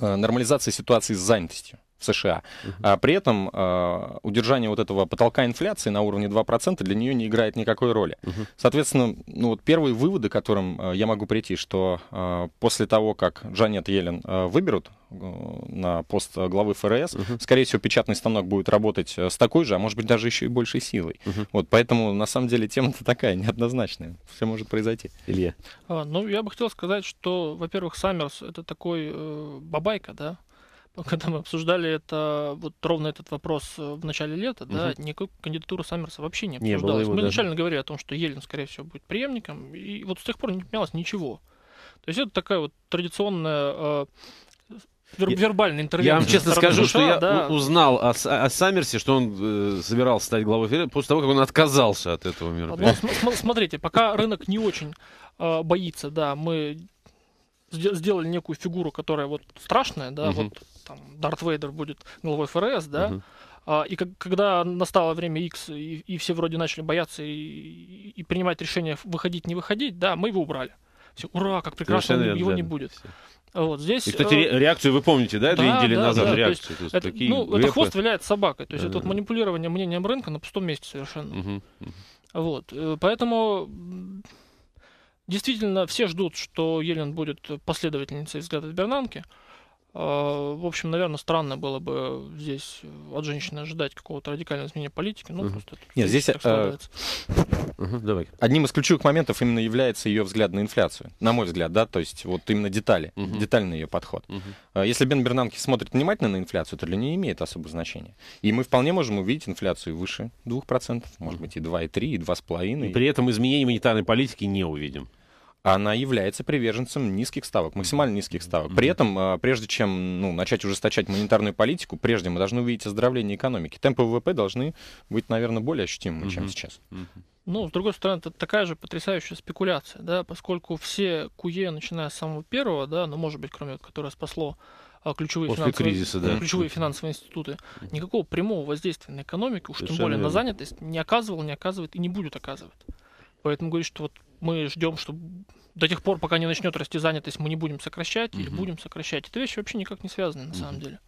нормализация ситуации с занятостью в США. А при этом а, удержание вот этого потолка инфляции на уровне 2% для нее не играет никакой роли. Соответственно, ну вот первые выводы, к которым а, я могу прийти, что а, после того, как Джанет Елен выберут на пост главы ФРС, угу. скорее всего, печатный станок будет работать с такой же, а может быть даже еще и большей силой. Угу. Вот, поэтому на самом деле тема-то такая неоднозначная. Все может произойти. Илья. А, ну, я бы хотел сказать, что, во-первых, Саммерс это такой э, бабайка, да, когда мы обсуждали это, вот ровно этот вопрос э, в начале лета, угу. да, никакой кандидатуры Саммерса вообще не обсуждалась. Не мы даже. изначально говорили о том, что Елен, скорее всего, будет преемником, и вот с тех пор не менялось ничего. То есть это такая вот традиционная э, Вер- вербальный интервью. Я вам честно скажу, США, что я да. узнал о, о Саммерсе, что он э, собирался стать главой Федерации после того, как он отказался от этого мероприятия. Ну, смотрите, пока рынок не очень э, боится, да, мы сделали некую фигуру, которая вот страшная, да, угу. вот там Дарт Вейдер будет главой ФРС, да, Uh-huh. и как, когда настало время X, и, и все вроде начали бояться и, и принимать решение выходить, не выходить, да, мы его убрали. Все, ура, как прекрасно, Совершенно его не будет. А вот здесь, и, кстати, э... реакцию вы помните, да, две да, недели да, назад да, реакцию? То есть, то есть, это, такие ну, глепы. это хвост виляет собакой. То есть да. это вот манипулирование мнением рынка на пустом месте совершенно. Угу, угу. Вот. Э, поэтому действительно все ждут, что Елен будет последовательницей взглядов Бернанки. Угу. А, в общем, наверное, странно было бы здесь э, от женщины ожидать какого-то радикального изменения политики. Ну, угу. просто Нет, здесь а... угу, давай. Одним из ключевых моментов именно является ее взгляд на инфляцию. На мой взгляд, да, то есть вот именно детали, угу. детальный ее подход. Угу. Если Бен Бернанки смотрит внимательно на инфляцию, то для нее имеет особое значение. И мы вполне можем увидеть инфляцию выше 2%, может быть, и 2,3, и 2,5. И при этом изменений монетарной политики не увидим она является приверженцем низких ставок, максимально низких ставок. При этом, а, прежде чем ну, начать ужесточать монетарную политику, прежде мы должны увидеть оздоровление экономики. Темпы ВВП должны быть, наверное, более ощутимыми, чем сейчас. Ну, с другой стороны, это такая же потрясающая спекуляция, да, поскольку все куе, начиная с самого первого, да, ну, может быть, кроме которое спасло а, ключевые, После финансовые, кризиса, да. ключевые финансовые институты, никакого прямого воздействия на экономику, уж Совершенно тем более верно. на занятость, не оказывал, не оказывает и не будет оказывать. Поэтому говорить, что вот мы ждем, что до тех пор, пока не начнет расти занятость, мы не будем сокращать угу. или будем сокращать. Эти вещи вообще никак не связаны на угу. самом деле.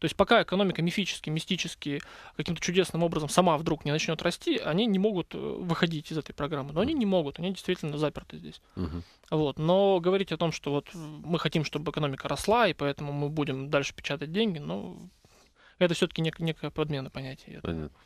То есть пока экономика мифически, мистически, каким-то чудесным образом сама вдруг не начнет расти, они не могут э, выходить из этой программы. Но они не могут, они действительно заперты здесь. Угу. Вот. Но говорить о том, что вот мы хотим, чтобы экономика росла, и поэтому мы будем дальше печатать деньги, ну, это все-таки нек- некая подмена понятия. Понятно.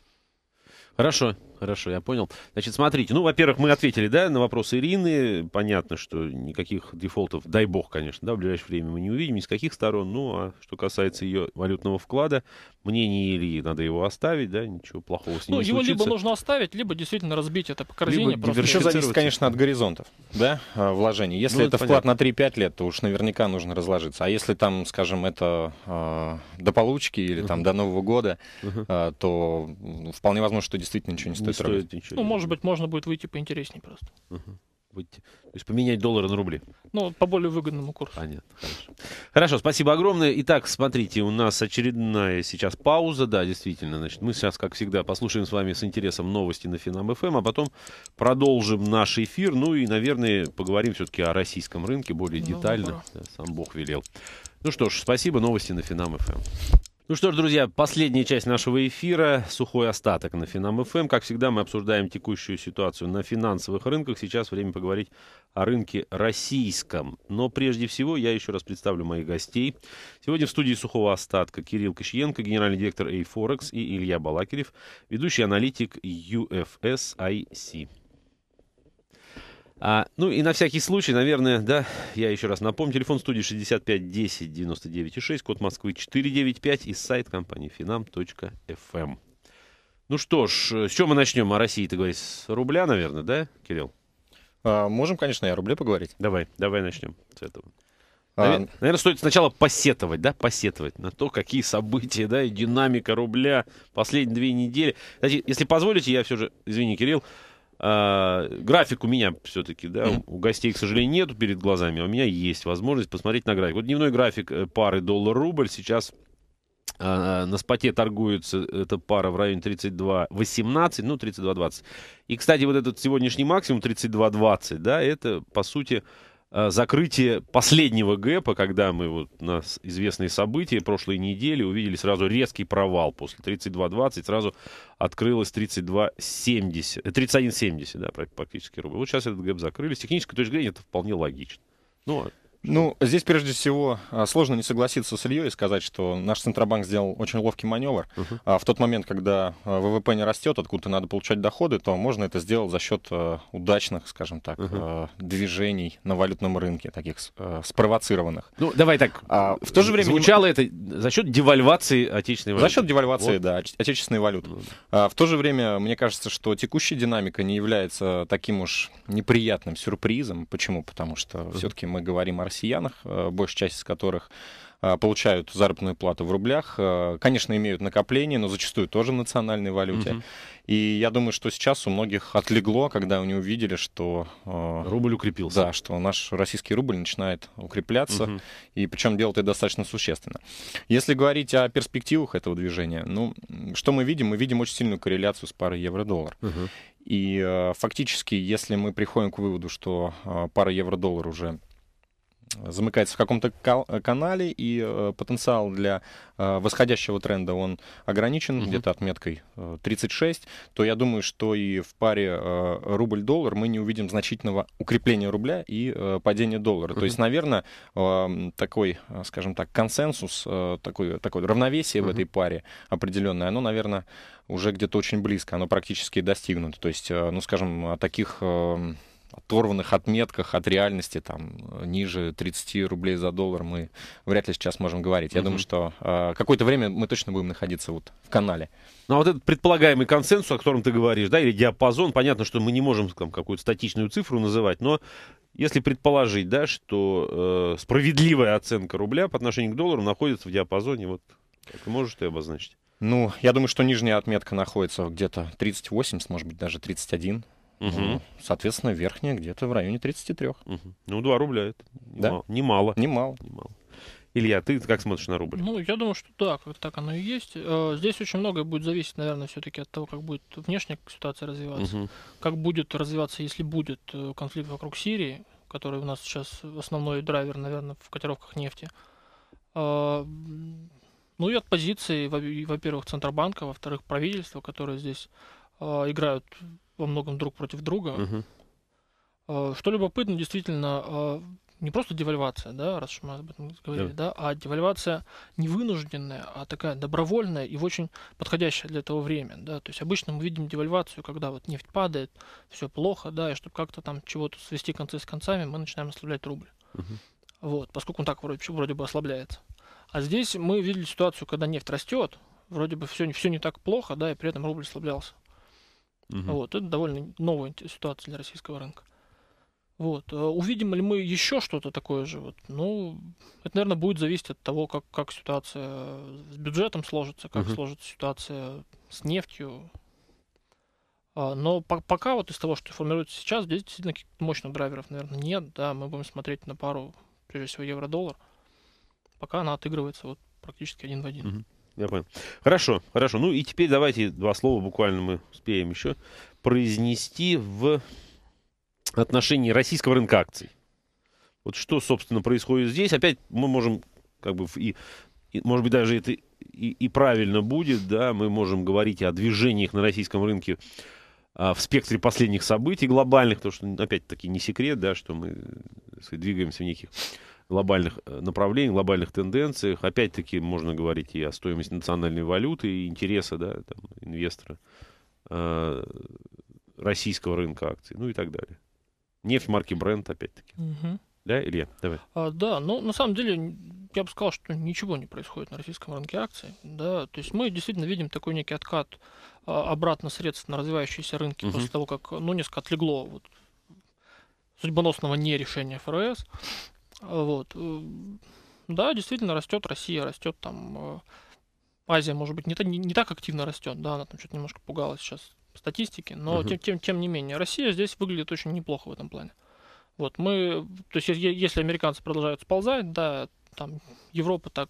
Хорошо, хорошо, я понял. Значит, смотрите, ну, во-первых, мы ответили, да, на вопрос Ирины. Понятно, что никаких дефолтов, дай бог, конечно, да, в ближайшее время мы не увидим ни с каких сторон. Ну, а что касается ее валютного вклада, мнение Ильи, надо его оставить, да, ничего плохого с ним ну, не его либо нужно оставить, либо действительно разбить это по корзине. Либо просто... Еще зависит, конечно, от горизонтов, да, а, вложений. Если ну, это, это вклад на 3-5 лет, то уж наверняка нужно разложиться. А если там, скажем, это э, до получки или uh-huh. там до Нового года, uh-huh. э, то вполне возможно, что действительно действительно ничего не стоит, не стоит ничего. Ну, может быть, можно будет выйти поинтереснее просто. Угу. Будете. То есть поменять доллары на рубли. Ну, по более выгодному курсу. Понятно, а, хорошо. Хорошо, спасибо огромное. Итак, смотрите, у нас очередная сейчас пауза. Да, действительно, значит, мы сейчас, как всегда, послушаем с вами с интересом новости на Финам ФМ, а потом продолжим наш эфир. Ну и, наверное, поговорим все-таки о российском рынке более ну, детально. Ну, да, сам Бог велел. Ну что ж, спасибо, новости на Финам ФМ. Ну что ж, друзья, последняя часть нашего эфира «Сухой остаток» на Финам-ФМ. Эм. Как всегда, мы обсуждаем текущую ситуацию на финансовых рынках. Сейчас время поговорить о рынке российском. Но прежде всего я еще раз представлю моих гостей. Сегодня в студии «Сухого остатка» Кирилл Кощенко, генеральный директор A-Forex и Илья Балакирев, ведущий аналитик UFS IC. А, ну и на всякий случай, наверное, да, я еще раз напомню, телефон студии 65 10 99 6, код Москвы 495 и сайт компании finam.fm. Эм. Ну что ж, с чем мы начнем о России, ты говоришь, с рубля, наверное, да, Кирилл? А, можем, конечно, и о рубле поговорить. Давай, давай начнем с этого. А, Навер... А... Наверное, стоит сначала посетовать, да, посетовать на то, какие события, да, и динамика рубля последние две недели. Значит, если позволите, я все же, извини, Кирилл, а, график у меня все-таки, да, у гостей, к сожалению, нету перед глазами, а у меня есть возможность посмотреть на график. Вот дневной график э, пары доллар-рубль сейчас а, а, на споте торгуется эта пара в районе 32.18, ну, 32.20. И, кстати, вот этот сегодняшний максимум 32.20, да, это, по сути, Э, закрытие последнего гэпа, когда мы вот на известные события прошлой недели увидели сразу резкий провал после 32.20, сразу открылось 32.70, 31.70, э, да, практически рубль. Вот сейчас этот гэп закрыли. С технической точки зрения это вполне логично. Ну, а ну, здесь прежде всего а, сложно не согласиться с Ильей и сказать, что наш Центробанк сделал очень ловкий маневр. Угу. А в тот момент, когда а, ВВП не растет, откуда надо получать доходы, то можно это сделать за счет а, удачных, скажем так, угу. движений на валютном рынке, таких спровоцированных. Ну, давай так. А, в то же время... Звучало не... это за счет девальвации отечественной валюты. За счет девальвации, вот. да, отечественной валюты. Вот. Ну а, в то же время, мне кажется, что текущая динамика не является таким уж неприятным сюрпризом. Почему? Потому что угу. все-таки мы говорим о россиянах, э, большая часть из которых э, получают заработную плату в рублях, э, конечно, имеют накопления, но зачастую тоже в национальной валюте. Угу. И я думаю, что сейчас у многих отлегло, когда они увидели, что... Рубль укрепился. Да, что наш российский рубль начинает укрепляться, угу. и причем делает это достаточно существенно. Если говорить о перспективах этого движения, ну, что мы видим? Мы видим очень сильную корреляцию с парой евро-доллар. Угу. И фактически, если мы приходим к выводу, что пара евро-доллар уже замыкается в каком-то э, канале, и э, потенциал для э, восходящего тренда он ограничен угу. где-то отметкой 36, то я думаю, что и в паре рубль-доллар мы не увидим значительного укрепления рубля и падения доллара. Угу. То есть, наверное, такой, скажем так, консенсус, такой, такое равновесие угу. в этой паре определенное, оно, наверное, уже где-то очень близко, оно практически достигнуто. То есть, ну, скажем, таких оторванных отметках от реальности, там, ниже 30 рублей за доллар мы вряд ли сейчас можем говорить. Я угу. думаю, что э, какое-то время мы точно будем находиться вот в канале. Ну, а вот этот предполагаемый консенсус, о котором ты говоришь, да, или диапазон, понятно, что мы не можем там какую-то статичную цифру называть, но если предположить, да, что э, справедливая оценка рубля по отношению к доллару находится в диапазоне, вот, как можешь ты обозначить? Ну, я думаю, что нижняя отметка находится где-то 30-80, может быть, даже 31. Угу. Соответственно, верхняя где-то в районе 33. Угу. Ну, 2 рубля это немало. Да? Немало. немало. немало. Илья, ты как смотришь на рубль? Ну, я думаю, что да, как так оно и есть. Э, здесь очень многое будет зависеть, наверное, все-таки от того, как будет внешняя ситуация развиваться, угу. как будет развиваться, если будет э, конфликт вокруг Сирии, который у нас сейчас основной драйвер, наверное, в котировках нефти. Э, ну и от позиции, во-первых, Центробанка, во-вторых, правительства, которые здесь играют во многом друг против друга. Угу. Что любопытно, действительно, а, не просто девальвация, да, раз мы об этом говорили, да. да, а девальвация не вынужденная, а такая добровольная и очень подходящая для этого время, да, то есть обычно мы видим девальвацию, когда вот нефть падает, все плохо, да, и чтобы как-то там чего-то свести концы с концами, мы начинаем ослаблять рубль, угу. вот, поскольку он так вроде, вроде бы ослабляется. А здесь мы видели ситуацию, когда нефть растет, вроде бы все, все не так плохо, да, и при этом рубль ослаблялся. Угу. Вот, это довольно новая ситуация для российского рынка. Вот. Э, увидим ли мы еще что-то такое же? Вот? Ну, это, наверное, будет зависеть от того, как, как ситуация с бюджетом сложится, как угу. сложится ситуация с нефтью. А, но по пока вот из того, что формируется сейчас, здесь действительно каких-то мощных драйверов, наверное, нет. Да, мы будем смотреть на пару, прежде всего, евро-доллар. Пока она отыгрывается вот практически один в один. Угу я понял. Хорошо, хорошо. Ну и теперь давайте два слова буквально мы успеем еще произнести в отношении российского рынка акций. Вот что, собственно, происходит здесь. Опять мы можем, как бы, и, и может быть, даже это и, и правильно будет, да, мы можем говорить о движениях на российском рынке а, в спектре последних событий глобальных, потому что, ну, опять-таки, не секрет, да, что мы э, сказать, двигаемся в неких глобальных э, направлений, глобальных тенденциях. Опять-таки можно говорить и о стоимости национальной валюты, и интереса да, там, инвестора э, российского рынка акций, ну и так далее. Нефть марки бренд, опять-таки. Угу. Да, Илья, давай. А, да, ну на самом деле я бы сказал, что ничего не происходит на российском рынке акций. Да, то есть мы действительно видим такой некий откат а, обратно средств на развивающиеся рынки угу. после того, как ну, несколько отлегло вот, судьбоносного нерешения ФРС. Вот. Э, да, действительно, растет Россия, растет там э, Азия, может быть, не, та, не, не так активно растет, да, она там что-то немножко пугалась сейчас статистики, но угу. тем, тем, тем не менее, Россия здесь выглядит очень неплохо в этом плане. Вот мы, то есть если американцы продолжают сползать, да, там Европа так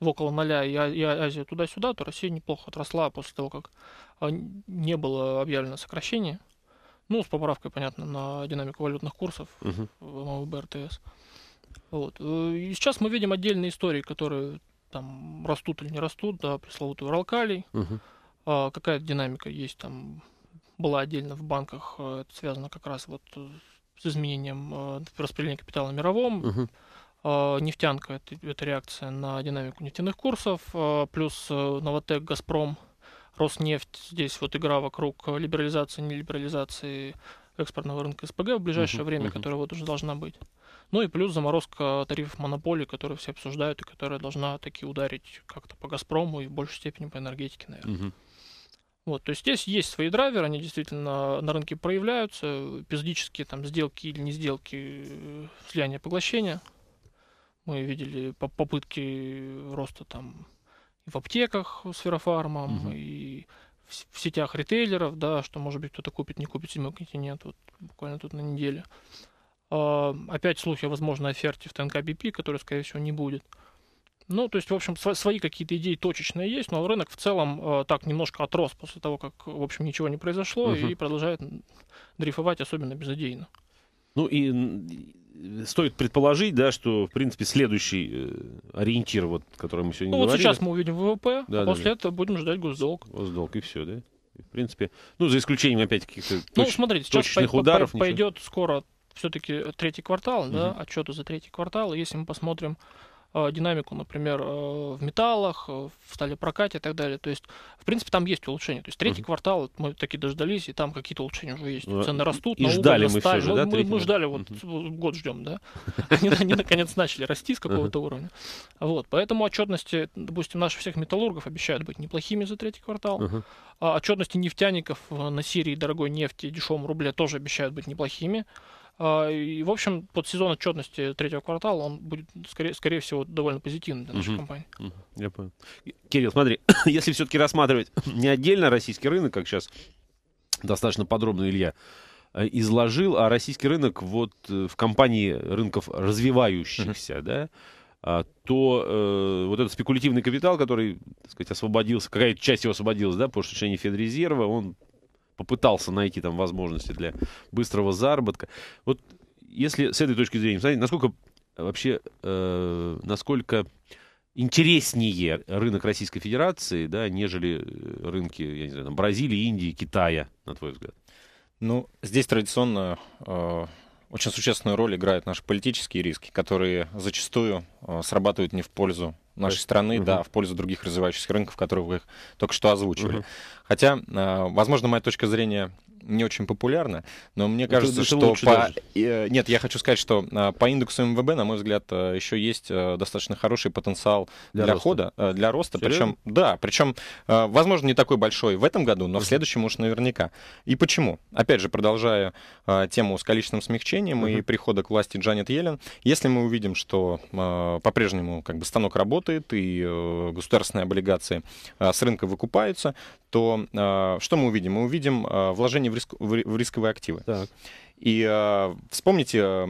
в около ноля и, а, и а, Азия туда-сюда, то Россия неплохо отросла после того, как а, не было объявлено сокращение. Ну, с поправкой, понятно, на динамику валютных курсов угу. в МВБ РТС. Вот. Э, и сейчас мы видим отдельные истории, которые там растут или не растут, да, пресловутый Уралкалий, угу. а, какая-то динамика есть там, была отдельно в банках, э, это связано как раз вот э, с изменением распределения капитала мировом, угу. Э, а, нефтянка это, это реакция на динамику нефтяных курсов, а, э, плюс Новотек, Газпром – Роснефть, здесь вот игра вокруг либерализации, нелиберализации экспортного рынка СПГ в ближайшее uh-huh, время, uh-huh. которая вот уже должна быть. Ну и плюс заморозка тарифов монополии, которые все обсуждают и которая должна таки ударить как-то по Газпрому и в большей степени по энергетике, наверное. Uh-huh. Вот, то есть здесь есть свои драйверы, они действительно на рынке проявляются, эпизодические там сделки или не сделки, э, слияние поглощения. Мы видели попытки роста там в аптеках с феррофармом, угу. и в, в сетях ритейлеров, да, что, может быть, кто-то купит, не купит седьмой континент, вот буквально тут на неделе. А, опять слухи о возможной оферте в ТНК БП, которая, скорее всего, не будет. Ну, то есть, в общем, свои какие-то идеи точечные есть, но рынок в целом э, так немножко отрос после того, как, в общем, ничего не произошло uh-huh. и продолжает дрейфовать, особенно безыдейно. Ну и стоит предположить, да, что, в принципе, следующий э, ориентир, вот, который мы сегодня ну, говорили... вот сейчас мы увидим ВВП, да, а после да. этого будем ждать госдолг. Госдолг, и все, да? В принципе, ну, за исключением, опять, каких-то точ... ну, смотрите, сейчас точечных по- ударов. По- пойдет ничего. скоро все-таки третий квартал, угу. да, отчеты за третий квартал. если мы посмотрим Э, динамику, например, э, в металлах, э, в сталепрокате и так далее. То есть, в принципе, там есть улучшения. То есть третий uh-huh. квартал мы такие дождались, и там какие-то улучшения уже есть. Ну, Цены растут, и на ждали мы сталь. же, ну, да, мы, мы ждали, вот uh-huh. год ждем, да. Они, наконец начали расти с какого-то uh-huh. уровня. Вот, поэтому отчетности, допустим, наших всех металлургов обещают быть неплохими за третий квартал. А отчетности нефтяников на Сирии дорогой нефти и дешевом рубле тоже обещают быть неплохими. А, и, в общем, под сезон отчетности третьего квартала он будет, скорее, скорее всего, довольно позитивный для нашей uh-huh. компании. Uh-huh. Я понял. Кирилл, смотри, если все-таки рассматривать не отдельно российский рынок, как сейчас достаточно подробно Илья э, изложил, а российский рынок вот э, в компании рынков развивающихся, uh-huh. да, а, то э, вот этот спекулятивный капитал, который, так сказать, освободился, какая-то часть его освободилась, да, по решению Федрезерва, он попытался найти там возможности для быстрого заработка. Вот если с этой точки зрения, знаете, насколько э, вообще, э, насколько интереснее рынок Российской Федерации, да, нежели э, рынки, я не знаю, там, Бразилии, Индии, Китая, на твой взгляд? Ну, здесь традиционно э, очень существенную роль играют наши политические риски, которые зачастую э, срабатывают не в пользу нашей есть, страны, угу. да, в пользу других развивающихся рынков, которые вы только что озвучивали. Угу. Хотя, э, возможно, моя точка зрения не очень популярна, но мне это кажется, что по... Э, нет, я хочу сказать, что э, по индексу МВБ, на мой взгляд, э, еще есть достаточно хороший потенциал для, для хода, для роста. Серьезно? Причем, да, причем, возможно, не такой большой в этом году, но в следующем уж наверняка. И почему? Опять же, продолжая тему с количественным смягчением uh-huh. и прихода к власти Джанет Йеллен, если мы увидим, что по-прежнему как бы станок работает и государственные облигации с рынка выкупаются, то э, что мы увидим? Мы увидим э, вложение в, риск, в рисковые активы. Так. И э, вспомните э,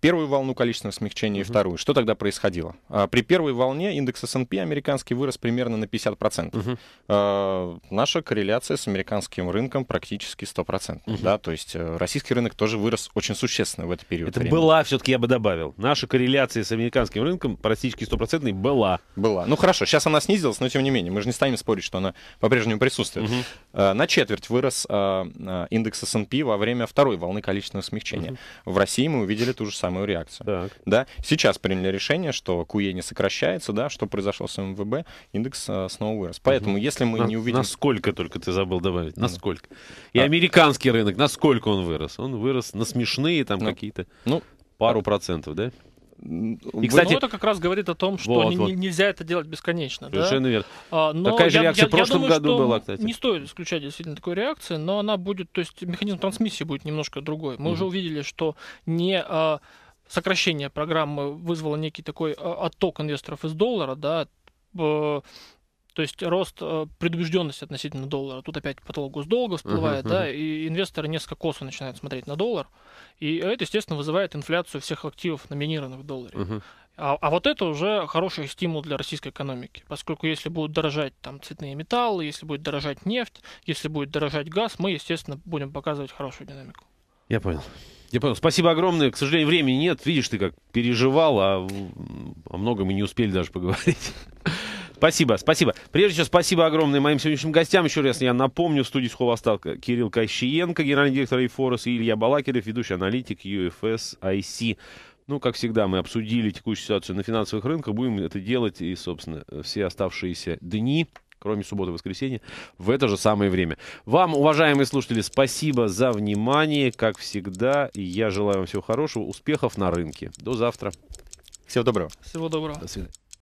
первую волну количественного смягчения угу. и вторую. Что тогда происходило? Э, при первой волне индекс S&P американский вырос примерно на 50%. Угу. Э, наша корреляция с американским рынком практически 100%. Угу. Да? То есть э, российский рынок тоже вырос очень существенно в этот период Это времени. была, все-таки я бы добавил. Наша корреляция с американским рынком практически стопроцентной была. Была. Ну хорошо, сейчас она снизилась, но тем не менее. Мы же не станем спорить, что она по-прежнему присутствует. Угу. Э, на четверть вырос э, э индекс S&P во время второй первой волны количественного смягчения. Угу. В России мы увидели ту же самую реакцию. Так. Да? Сейчас приняли решение, что QE не сокращается, да, что произошло с МВБ, индекс а, снова вырос. Поэтому, угу. если мы на, не увидим... Насколько только ты забыл добавить, насколько. И а... американский рынок, насколько он вырос? Он вырос на смешные там ну, какие-то ну, пару а процентов, да? И, кстати, ну, это как раз говорит о том, что вот, не, вот. нельзя это делать бесконечно. Совершенно да? верно. А, но Такая же реакция я, в прошлом думаю, году была, кстати. Не стоит исключать действительно такой реакции, но она будет, то есть механизм трансмиссии будет немножко другой. Мы mm-hmm. уже увидели, что не... А, сокращение программы вызвало некий такой а, отток инвесторов из доллара, да, то есть рост а, предубежденности относительно доллара. Тут опять потолок госдолга всплывает, uh-huh, uh-huh. да, и инвесторы несколько косо начинают смотреть на доллар. uh и это, естественно, вызывает инфляцию всех активов, номинированных в долларе. Угу. А, а вот это уже хороший стимул для российской экономики, поскольку если будут дорожать там цветные металлы, если будет дорожать нефть, если будет дорожать газ, мы, естественно, будем показывать хорошую динамику. Я понял. Я понял. Спасибо огромное. К сожалению, времени нет. Видишь, ты как переживал, а о многом и не успели даже поговорить. Спасибо, спасибо. Прежде всего, спасибо огромное моим сегодняшним гостям. Еще раз я напомню, в студии сухого остатка Кирилл Кощиенко, генеральный директор Эйфорос, и Илья Балакирев, ведущий аналитик UFS IC. Ну, как всегда, мы обсудили текущую ситуацию на финансовых рынках. Будем это делать и, собственно, все оставшиеся дни кроме субботы и воскресенья, в это же самое время. Вам, уважаемые слушатели, спасибо за внимание, как всегда. И я желаю вам всего хорошего, успехов на рынке. До завтра. Всего доброго. Всего доброго. До свидания.